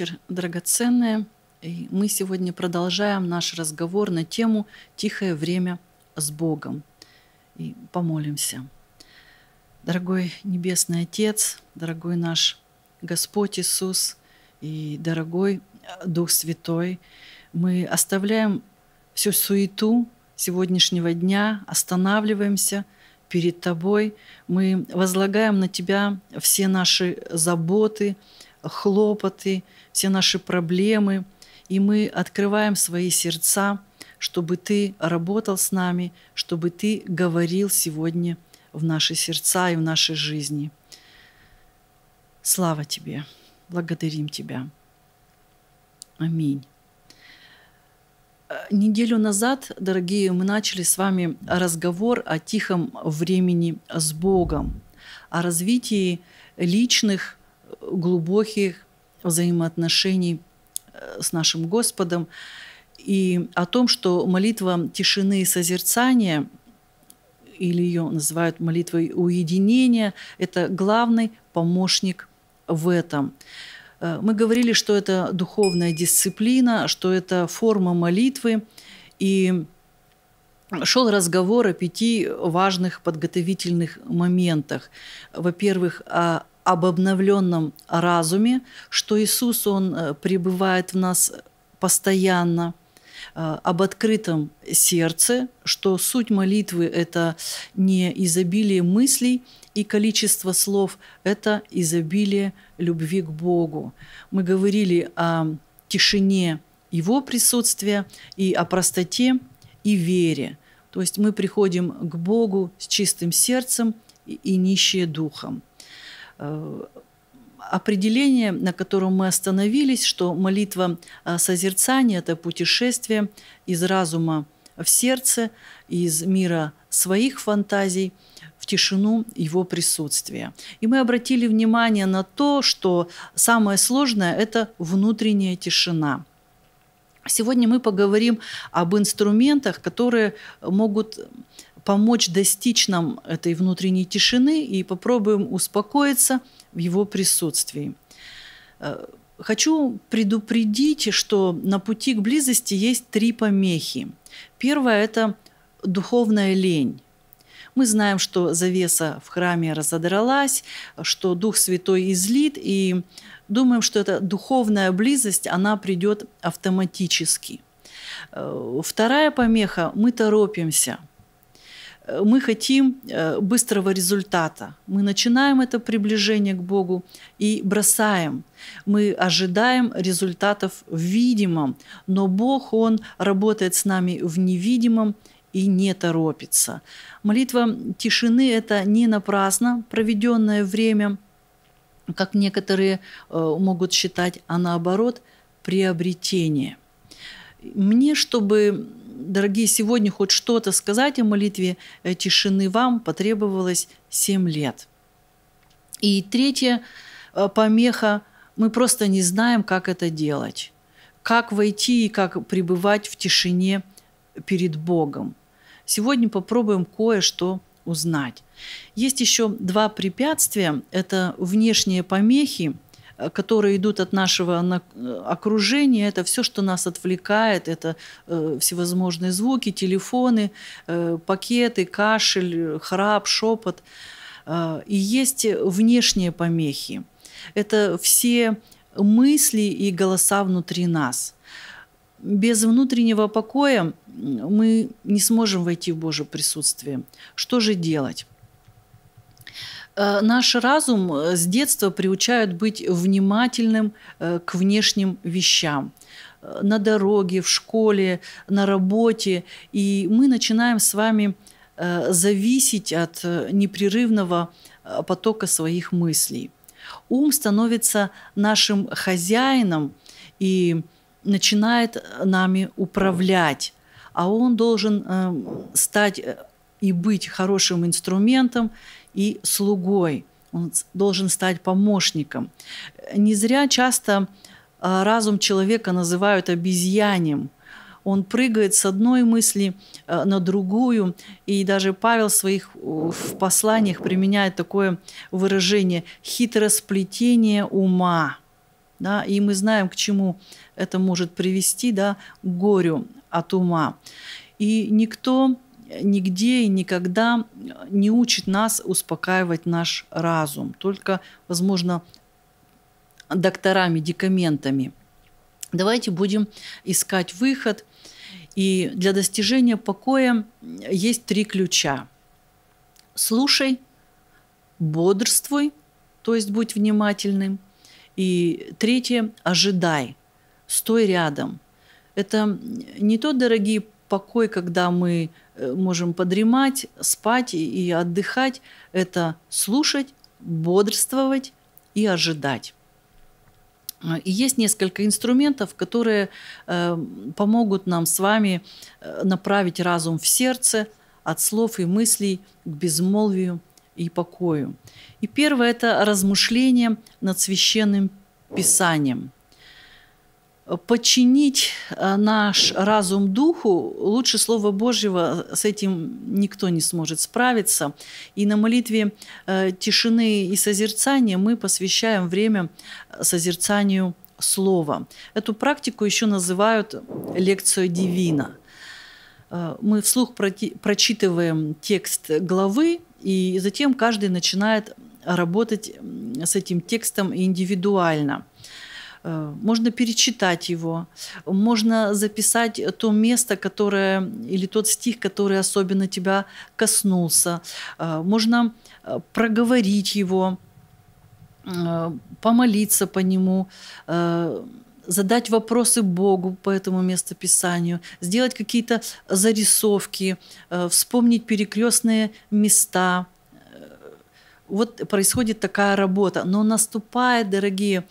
вечер, драгоценные. И мы сегодня продолжаем наш разговор на тему «Тихое время с Богом». И помолимся. Дорогой Небесный Отец, дорогой наш Господь Иисус и дорогой э, Дух Святой, мы оставляем всю суету сегодняшнего дня, останавливаемся – перед Тобой. Мы возлагаем на Тебя все наши заботы, хлопоты, все наши проблемы, и мы открываем свои сердца, чтобы Ты работал с нами, чтобы Ты говорил сегодня в наши сердца и в нашей жизни. Слава Тебе! Благодарим Тебя! Аминь. Э, неделю назад, дорогие, мы начали с вами разговор о тихом времени с Богом, о развитии личных э, глубоких взаимоотношений э, с нашим Господом и о том, что молитва тишины и созерцания или ее называют молитвой уединения, это главный помощник в этом. Э, мы говорили, что это духовная дисциплина, что это форма молитвы, и шел разговор о пяти важных подготовительных моментах. Во-первых, о об обновленном разуме, что Иисус, Он э, пребывает в нас постоянно, э, об открытом сердце, что суть молитвы – это не изобилие мыслей и количество слов, это изобилие любви к Богу. Мы говорили о тишине Его присутствия и о простоте и вере. То есть мы приходим к Богу с чистым сердцем и нищие духом. Э, определение, на котором мы остановились, что молитва э, созерцания – это путешествие из разума в сердце, из мира своих фантазий в тишину его присутствия. И мы обратили внимание на то, что самое сложное – это внутренняя тишина – Сегодня мы поговорим об инструментах, которые могут помочь достичь нам этой внутренней тишины и попробуем успокоиться в его присутствии. Э, хочу предупредить, что на пути к близости есть три помехи. Первое – это духовная лень. Мы знаем, что завеса в храме разодралась, что Дух Святой излит, и думаем, что эта духовная близость, она придет автоматически. Э, вторая помеха – мы торопимся – мы хотим э, быстрого результата. Мы начинаем это приближение к Богу и бросаем. Мы ожидаем результатов в видимом, но Бог, Он работает с нами в невидимом и не торопится. Молитва тишины – это не напрасно проведенное время, как некоторые э, могут считать, а наоборот – приобретение. Мне, чтобы дорогие, сегодня хоть что-то сказать о молитве э, тишины вам потребовалось 7 лет. И третья э, помеха – мы просто не знаем, как это делать, как войти и как пребывать в тишине перед Богом. Сегодня попробуем кое-что узнать. Есть еще два препятствия – это внешние помехи – Э, которые идут от нашего э, окружения. Это все, что нас отвлекает. Это э, всевозможные звуки, телефоны, пакеты, кашель, храп, шепот. И есть внешние помехи. Это все мысли и голоса внутри нас. Без внутреннего покоя мы не сможем войти в Божье присутствие. Что же делать? Э, наш разум э, с детства приучают быть внимательным э, к внешним вещам на дороге, в школе, на работе. И мы начинаем с вами зависеть от непрерывного потока своих мыслей. Ум становится нашим хозяином и начинает нами управлять, а он должен стать и быть хорошим инструментом и слугой. Он должен стать помощником. Не зря часто а, разум человека называют обезьянем. Он прыгает с одной мысли а, на другую. И даже Павел в своих в посланиях применяет такое выражение «хитросплетение ума». Да, и мы знаем, к чему это может привести, да, к горю от ума. И никто нигде и никогда э, не учит нас успокаивать наш разум, только, возможно, доктора медикаментами. Давайте будем искать выход. И для достижения покоя есть три ключа. Слушай, бодрствуй, то есть будь внимательным. И третье – ожидай, стой рядом. Это не то, дорогие покой, когда мы э, можем подремать, спать и отдыхать, это слушать, бодрствовать и ожидать. Э, и есть несколько инструментов, которые э, помогут нам с вами направить разум в сердце от слов и мыслей к безмолвию и покою. И первое – это размышление над священным писанием – подчинить э, наш разум духу, лучше Слова Божьего, с этим никто не сможет справиться. И на молитве э, тишины и созерцания мы посвящаем время э, созерцанию Слова. Эту практику еще называют лекцией дивина. Мы вслух прочитываем текст главы, и затем каждый начинает работать с этим текстом индивидуально – Э, можно перечитать его, можно записать то место, которое или тот стих, который особенно тебя коснулся, э, можно э, проговорить его, помолиться по нему, задать вопросы Богу по этому местописанию, сделать какие-то зарисовки, вспомнить перекрестные места. Вот происходит такая работа. Но наступает, дорогие,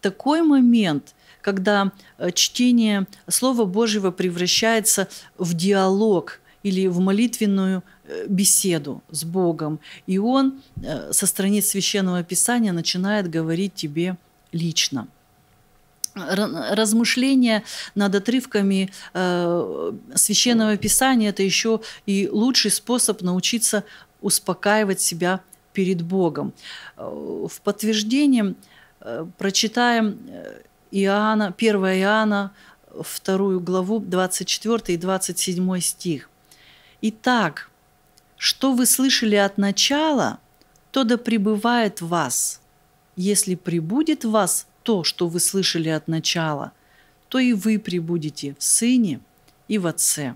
такой момент, когда э, чтение Слова Божьего превращается в диалог или в молитвенную э, беседу с Богом. И Он э, со страниц Священного Писания начинает говорить тебе лично размышления над отрывками священного писания это еще и лучший способ научиться успокаивать себя перед Богом. В подтверждение Э, прочитаем э, Иоанна, 1 Иоанна, 2 главу, 24 и 27 стих. «Итак, что вы слышали от начала, то да пребывает в вас. Если прибудет в вас то, что вы слышали от начала, то и вы прибудете в Сыне и в Отце».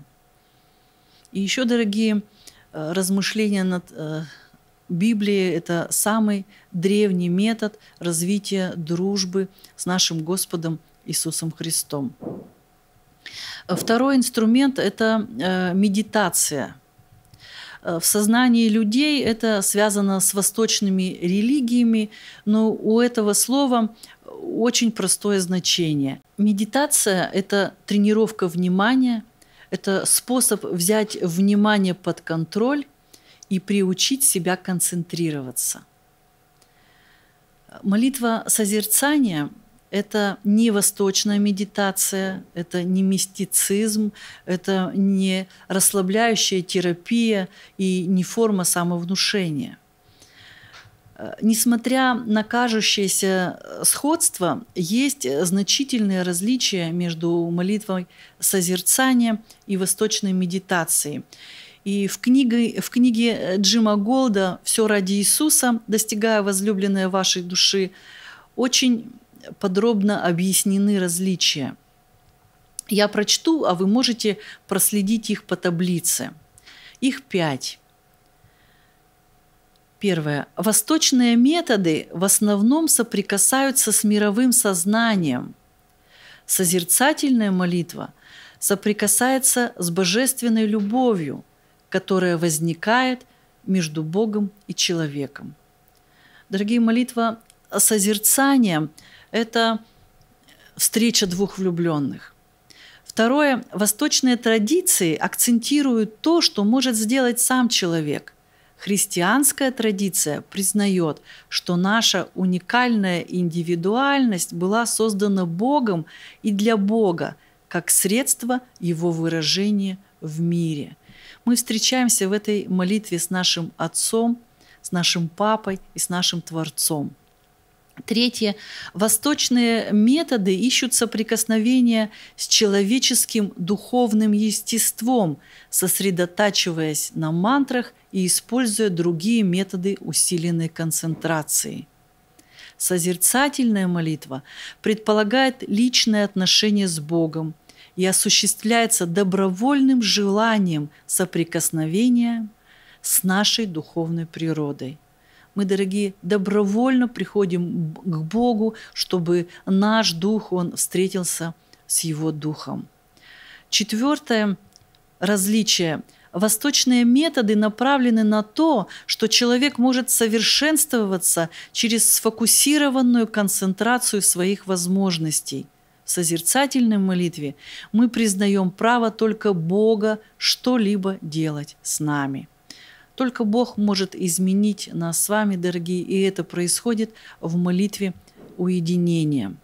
И еще, дорогие, э, размышления над Библии это самый древний метод развития дружбы с нашим Господом Иисусом Христом. Второй инструмент – это э, медитация. Э, в сознании людей это связано с восточными религиями, но у этого слова очень простое значение. Медитация – это тренировка внимания, это способ взять внимание под контроль и приучить себя концентрироваться. Молитва созерцания – это не восточная медитация, это не мистицизм, это не расслабляющая терапия и не форма самовнушения. Несмотря на кажущееся сходство, есть значительные различия между молитвой созерцания и восточной медитацией. И в книге, в книге э, Джима Голда «Все ради Иисуса, достигая возлюбленной вашей души» очень подробно объяснены различия. Я прочту, а вы можете проследить их по таблице. Их пять. Первое. Восточные методы в основном соприкасаются с мировым сознанием. Созерцательная молитва соприкасается с божественной любовью – которая возникает между Богом и человеком. Дорогие, молитва созерцания – это встреча двух влюбленных. Второе. Восточные традиции акцентируют то, что может сделать сам человек. Христианская традиция признает, что наша уникальная индивидуальность была создана Богом и для Бога, как средство его выражения в мире – мы встречаемся в этой молитве с нашим Отцом, с нашим Папой и с нашим Творцом. Третье. Восточные методы ищут соприкосновения с человеческим духовным естеством, сосредотачиваясь на мантрах и используя другие методы усиленной концентрации. Созерцательная молитва предполагает личное отношение с Богом, и осуществляется добровольным желанием соприкосновения с нашей духовной природой. Мы, дорогие, добровольно приходим к Богу, чтобы наш дух, он встретился с его духом. Четвертое различие Восточные методы направлены на то, что человек может совершенствоваться через сфокусированную концентрацию своих возможностей – созерцательной молитве мы признаем право только Бога что-либо делать с нами. Только Бог может изменить нас с вами, дорогие, и это происходит в молитве уединения.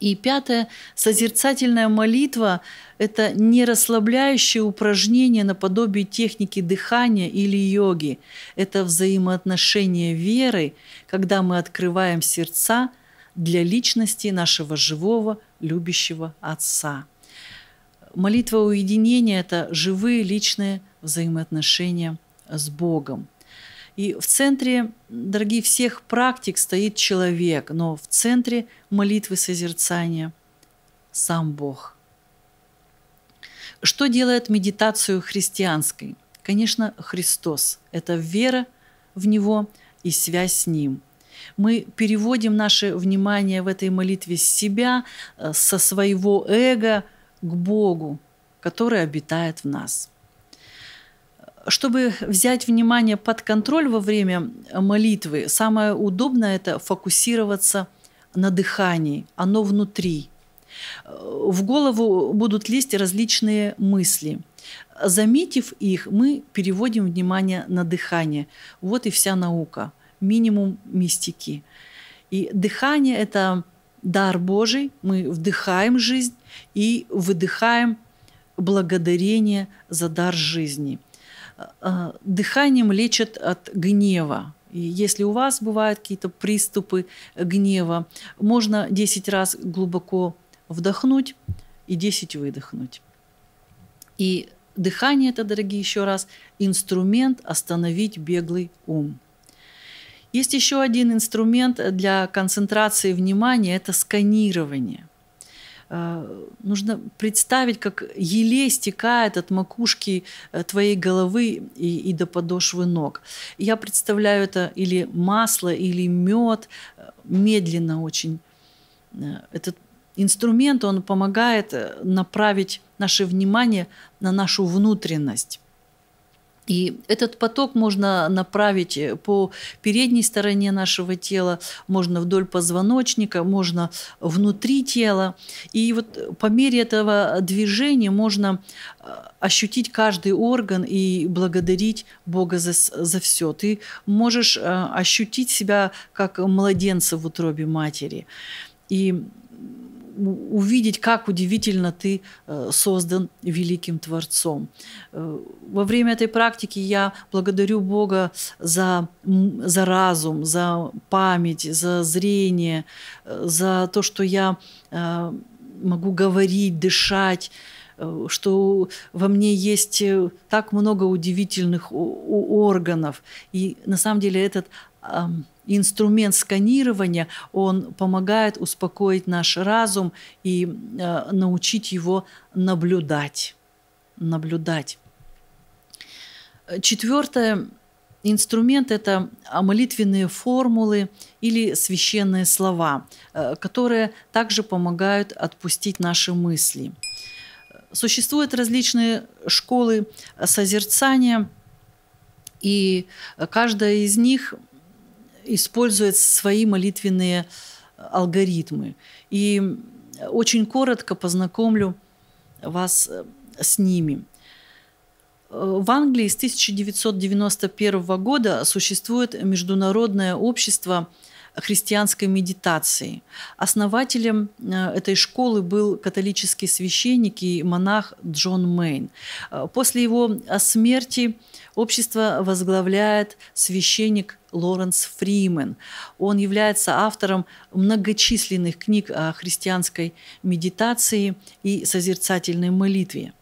И пятое, созерцательная молитва – это не расслабляющее упражнение наподобие техники дыхания или йоги. Это взаимоотношение веры, когда мы открываем сердца – для личности нашего живого, любящего Отца. Молитва уединения – это живые личные взаимоотношения с Богом. И в центре, дорогие, всех практик стоит человек, но в центре молитвы созерцания – сам Бог. Что делает медитацию христианской? Конечно, Христос – это вера в Него и связь с Ним – мы переводим наше внимание в этой молитве с себя, э, со своего эго к Богу, который обитает в нас. Чтобы взять внимание под контроль во время молитвы, самое удобное – это фокусироваться на дыхании, оно внутри. В голову будут лезть различные мысли. Заметив их, мы переводим внимание на дыхание. Вот и вся наука – минимум мистики. И дыхание – это дар Божий, мы вдыхаем жизнь и выдыхаем благодарение за дар жизни. А, а, дыханием лечат от гнева. И если у вас бывают какие-то приступы гнева, можно 10 раз глубоко вдохнуть и 10 выдохнуть. И дыхание – это, дорогие, еще раз, инструмент остановить беглый ум – есть еще один инструмент для концентрации внимания – это сканирование. Э, нужно представить, как елей стекает от макушки э, твоей головы и, и до подошвы ног. Я представляю это или масло, или мед, э, медленно очень. Этот инструмент, он помогает направить наше внимание на нашу внутренность. И этот поток можно направить э, по передней стороне нашего тела, можно вдоль позвоночника, можно внутри тела. И вот э, по мере этого движения можно э, ощутить каждый орган и благодарить Бога за, за все. Ты можешь ощутить себя как младенца в утробе матери. И увидеть, как удивительно ты э, создан великим Творцом. Э, во время этой практики я благодарю Бога за, за разум, за память, за зрение, э, за то, что я могу говорить, дышать что во мне есть так много удивительных органов. И на самом деле этот инструмент сканирования, он помогает успокоить наш разум и э, научить его наблюдать. Наблюдать. Четвертое инструмент – это молитвенные формулы или священные слова, э, которые также помогают отпустить наши мысли. Существуют различные школы созерцания, и каждая из них – использует свои молитвенные э, алгоритмы. И очень коротко познакомлю вас э, с ними. Э, в Англии с 1991 года существует Международное общество христианской медитации. Основателем этой школы был католический священник и монах Джон Мейн. После его смерти общество возглавляет священник Лоренс Фримен. Он является автором многочисленных книг о христианской медитации и созерцательной молитве.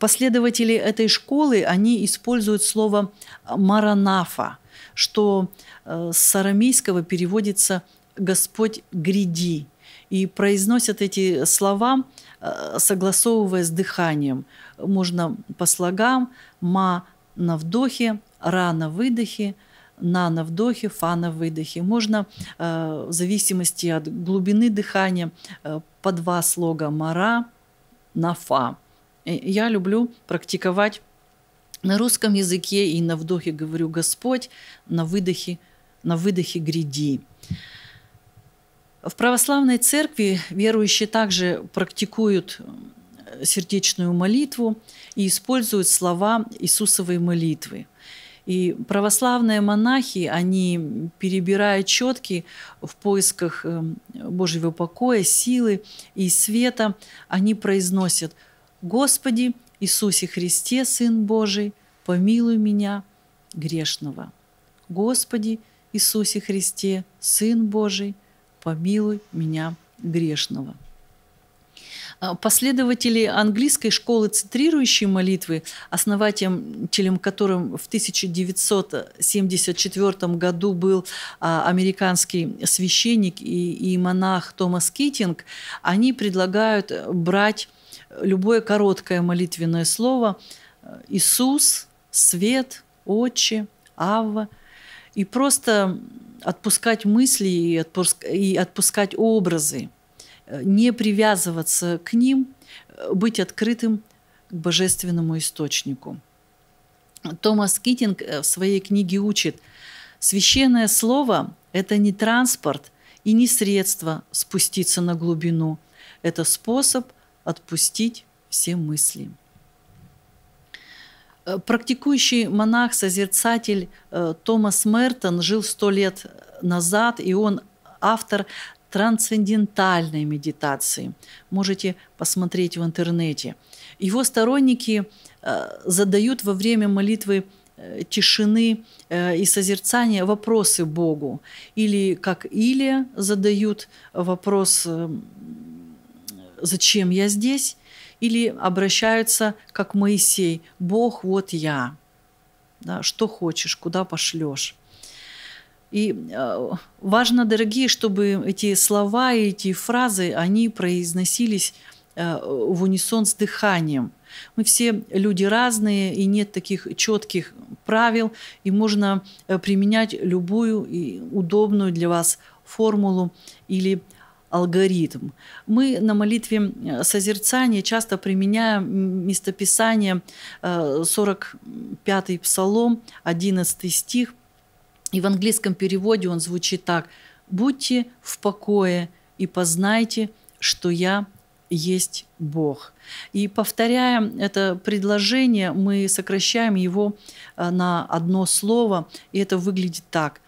Последователи этой школы, они используют слово «маранафа», что э, с арамейского переводится «Господь гряди», и произносят эти слова, э, согласовывая с дыханием. Можно по слогам «ма» на вдохе, «ра» на выдохе, на на вдохе фа на выдохе Можно э, в зависимости от глубины дыхания э, по два слога «мара» на «фа». Я люблю практиковать на русском языке и на вдохе говорю «Господь», на выдохе, на выдохе «гряди». В православной церкви верующие также практикуют э, сердечную молитву и используют слова Иисусовой молитвы – и православные монахи, они, перебирая четки в поисках эм, Божьего покоя, силы и света, они произносят «Господи, Иисусе Христе, Сын Божий, помилуй меня, грешного». «Господи, Иисусе Христе, Сын Божий, помилуй меня, грешного». А, последователи английской школы цитрирующей молитвы, основателем которым в 1974 году был а, американский священник и, и монах Томас Китинг, они предлагают э, брать любое короткое молитвенное слово э, «Иисус», «Свет», «Отче», «Авва», и просто отпускать мысли и отпускать образы. Э, не привязываться к ним, э, быть открытым к божественному источнику. Томас Китинг э, в своей книге учит, священное слово – это не транспорт и не средство спуститься на глубину, это способ отпустить все мысли. Практикующий монах-созерцатель Томас Мертон жил сто лет назад, и он автор трансцендентальной медитации. Можете посмотреть в интернете. Его сторонники э, задают во время молитвы э, тишины э, и созерцания вопросы Богу. Или как Илия задают вопрос «Зачем я здесь?» Или обращаются, как Моисей, «Бог, вот я». Да, что хочешь, куда пошлешь. И э, важно, дорогие, чтобы эти слова и эти фразы, они произносились э, в унисон с дыханием. Мы все люди разные, и нет таких четких правил, и можно э, применять любую и удобную для вас формулу или алгоритм. Мы на молитве созерцания часто применяем местописание 45-й псалом, 11 стих – и в английском переводе он звучит так. «Будьте в покое и познайте, что я есть Бог». И повторяя это предложение, мы сокращаем его а, на одно слово, и это выглядит так.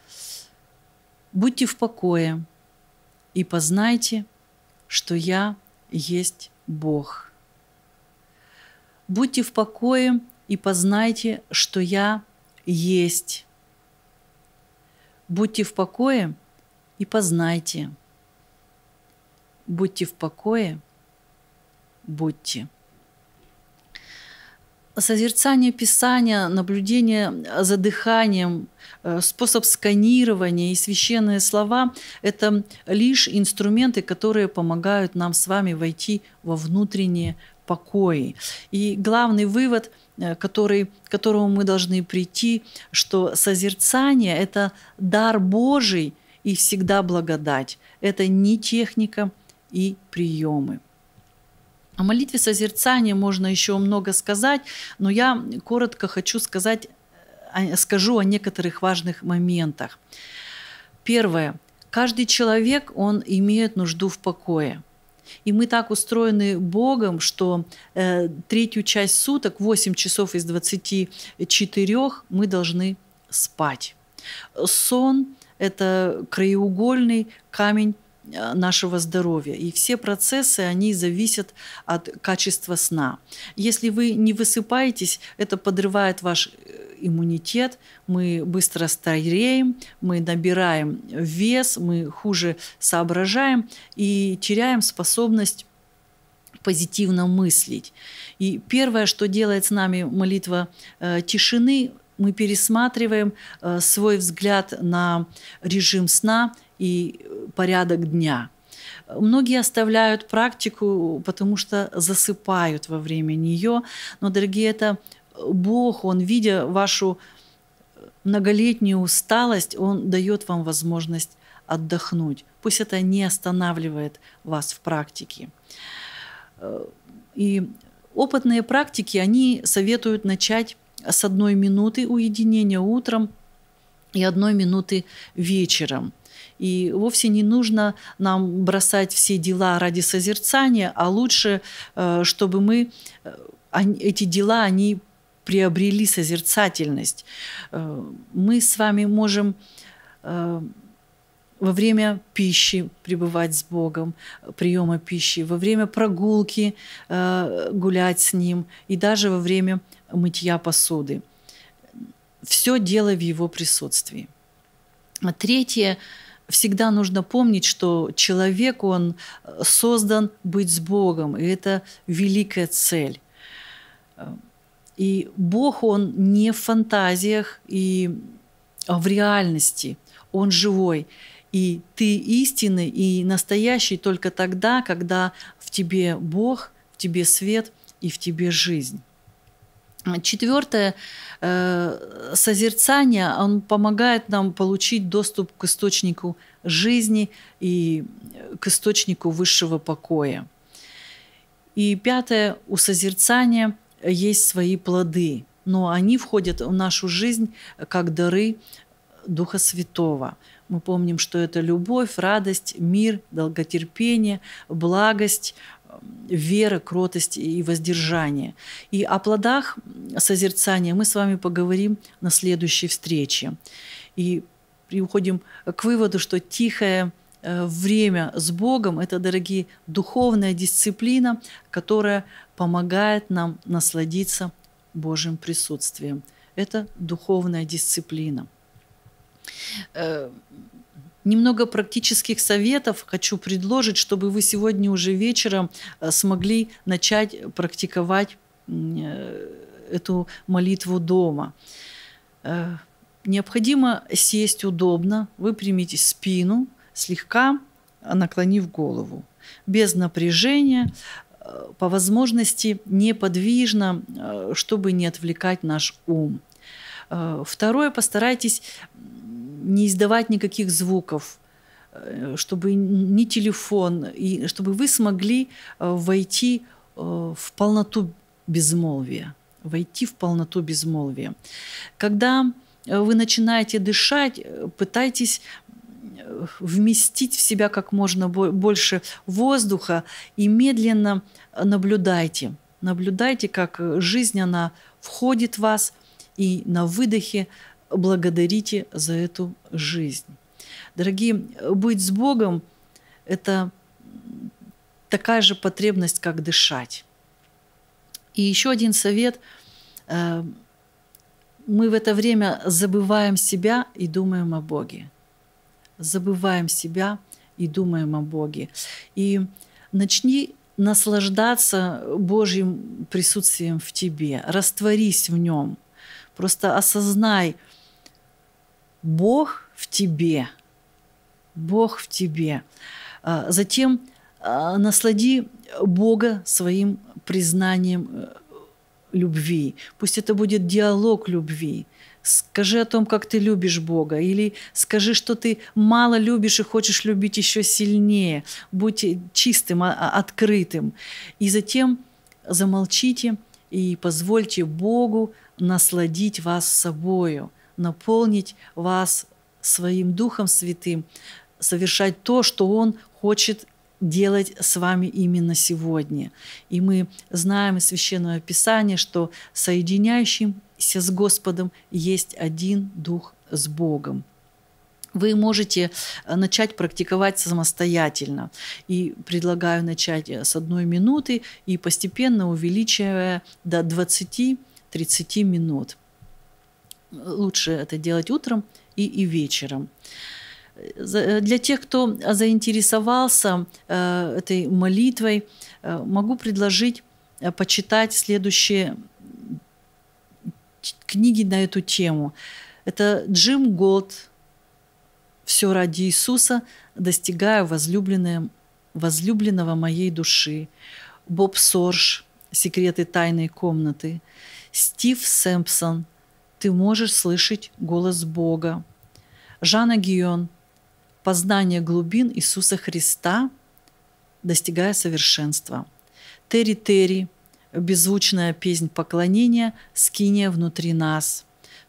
«Будьте в покое и познайте, что я есть Бог». Будьте в покое и познайте, что я есть Будьте в покое и познайте. Будьте в покое, будьте. Созерцание Писания, наблюдение за дыханием, э, способ сканирования и священные слова – это лишь инструменты, которые помогают нам с вами войти во внутреннее покое. И главный вывод, э, который, к которому мы должны прийти, что созерцание – это дар Божий и всегда благодать. Это не техника и приемы. О молитве созерцания можно еще много сказать, но я коротко хочу сказать, э, скажу о некоторых важных моментах. Первое. Каждый человек, он имеет нужду в покое – и мы так устроены Богом, что э, третью часть суток, 8 часов из 24, мы должны спать. Сон – это краеугольный камень э, нашего здоровья. И все процессы, они зависят от качества сна. Если вы не высыпаетесь, это подрывает ваш э, иммунитет, мы быстро стареем, мы набираем вес, мы хуже соображаем и теряем способность позитивно мыслить. И первое, что делает с нами молитва э, тишины, мы пересматриваем э, свой взгляд на режим сна и порядок дня. Многие оставляют практику, потому что засыпают во время нее. Но, дорогие, это Бог, Он, видя вашу многолетнюю усталость, Он дает вам возможность отдохнуть. Пусть это не останавливает вас в практике. Э, и опытные практики, они советуют начать с одной минуты уединения утром и одной минуты вечером. И вовсе не нужно нам бросать все дела ради созерцания, а лучше, э, чтобы мы э, эти дела, они приобрели созерцательность. Э, мы с вами можем э, во время пищи пребывать с Богом, приема пищи, во время прогулки э, гулять с Ним и даже во время мытья посуды. Все дело в Его присутствии. А третье, всегда нужно помнить, что человек, он создан быть с Богом, и это великая цель. И Бог, Он не в фантазиях, и, а в реальности. Он живой. И ты истинный и настоящий только тогда, когда в тебе Бог, в тебе свет и в тебе жизнь. Четвертое э, созерцание, он помогает нам получить доступ к источнику жизни и э, к источнику высшего покоя. И пятое, у созерцания – есть свои плоды, но они входят в нашу жизнь как дары Духа Святого. Мы помним, что это любовь, радость, мир, долготерпение, благость, эм, вера, кротость и воздержание. И о плодах созерцания мы с вами поговорим на следующей встрече. И приходим к выводу, что тихое Э, время с Богом – это, дорогие, духовная дисциплина, которая помогает нам насладиться Божьим присутствием. Это духовная дисциплина. Э, немного практических советов хочу предложить, чтобы вы сегодня уже вечером э, смогли начать практиковать эту молитву дома. Необходимо сесть удобно, выпрямить спину – слегка наклонив голову, без напряжения, э, по возможности неподвижно, э, чтобы не отвлекать наш ум. Э, второе, постарайтесь не издавать никаких звуков, чтобы не телефон, и чтобы вы смогли войти в полноту безмолвия. Войти в полноту безмолвия. Когда вы начинаете дышать, пытайтесь вместить в себя как можно больше воздуха и медленно наблюдайте. Наблюдайте, как жизнь, она входит в вас, и на выдохе благодарите за эту жизнь. Дорогие, быть с Богом – это такая же потребность, как дышать. И еще один совет. Э, мы в это время забываем себя и думаем о Боге забываем себя и думаем о Боге. И начни наслаждаться Божьим присутствием в тебе, растворись в нем. Просто осознай, Бог в тебе, Бог в тебе. А, затем а, наслади Бога своим признанием э, любви. Пусть это будет диалог любви скажи о том, как ты любишь Бога, или скажи, что ты мало любишь и хочешь любить еще сильнее, будь чистым, а, а, открытым. И затем замолчите и позвольте Богу насладить вас собою, наполнить вас своим Духом Святым, совершать то, что Он хочет делать с вами именно сегодня. И мы знаем из Священного Писания, что соединяющимся с Господом есть один Дух с Богом вы можете э, начать практиковать самостоятельно. И предлагаю начать э, с одной минуты и постепенно увеличивая до 20-30 минут. Лучше это делать утром и, и вечером. Э, для тех, кто заинтересовался э, этой молитвой, э, могу предложить почитать следующие книги на эту тему. Это Джим Голд «Все ради Иисуса, достигаю возлюбленное, возлюбленного моей души», Боб Сорж «Секреты тайной комнаты», Стив Сэмпсон «Ты можешь слышать голос Бога», Жанна Гион – познание глубин Иисуса Христа, достигая совершенства. Терри Терри, беззвучная песнь поклонения, скиния внутри нас.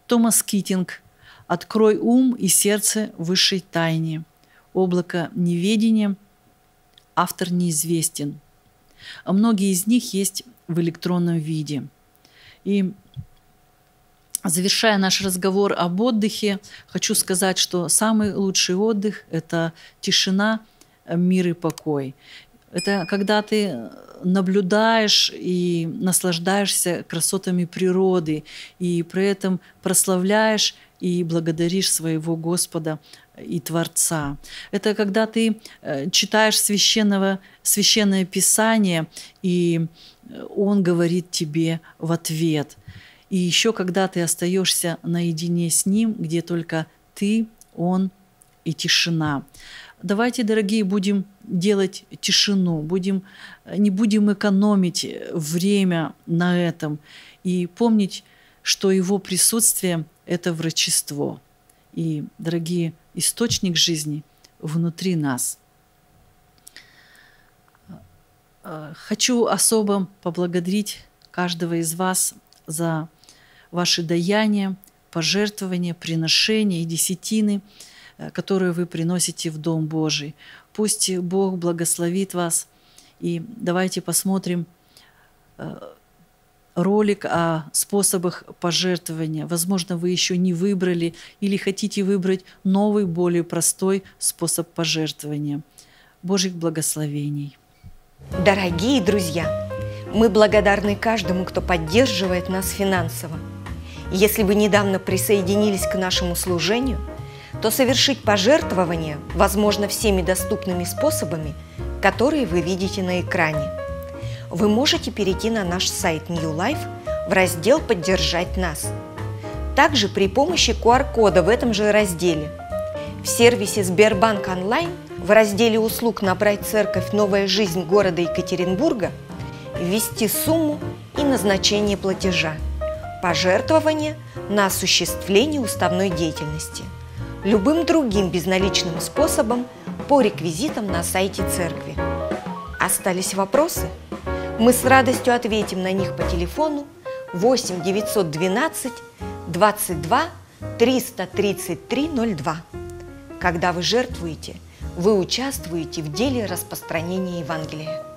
Томас Китинг, открой ум и сердце высшей тайне. Облако неведения, автор неизвестен. Многие из них есть в электронном виде. И Завершая наш разговор об отдыхе, хочу сказать, что самый лучший отдых – это тишина, мир и покой. Это когда ты наблюдаешь и наслаждаешься красотами природы, и при этом прославляешь и благодаришь своего Господа и Творца. Это когда ты э, читаешь священного, священное Писание, и Он говорит тебе в ответ – и еще когда ты остаешься наедине с Ним, где только ты, Он и тишина. Давайте, дорогие, будем делать тишину, будем, э, не будем экономить э, время на этом и помнить, что Его присутствие – это врачество. И, дорогие, источник жизни внутри нас. Э, хочу особо поблагодарить каждого из вас за ваши даяния, пожертвования, приношения и десятины, э, которые вы приносите в Дом Божий. Пусть Бог благословит вас. И давайте посмотрим э, ролик о способах пожертвования. Возможно, вы еще не выбрали или хотите выбрать новый, более простой способ пожертвования. Божьих благословений. Дорогие друзья, мы благодарны каждому, кто поддерживает нас финансово – если вы недавно присоединились к нашему служению, то совершить пожертвование возможно всеми доступными способами, которые вы видите на экране. Вы можете перейти на наш сайт New Life в раздел «Поддержать нас». Также при помощи QR-кода в этом же разделе. В сервисе Сбербанк онлайн в разделе «Услуг набрать церковь. Новая жизнь города Екатеринбурга» ввести сумму и назначение платежа – пожертвования на осуществление уставной деятельности любым другим безналичным способом по реквизитам на сайте церкви. Остались вопросы? Мы с радостью ответим на них по телефону 8 912 22 333 02. Когда вы жертвуете, вы участвуете в деле распространения Евангелия.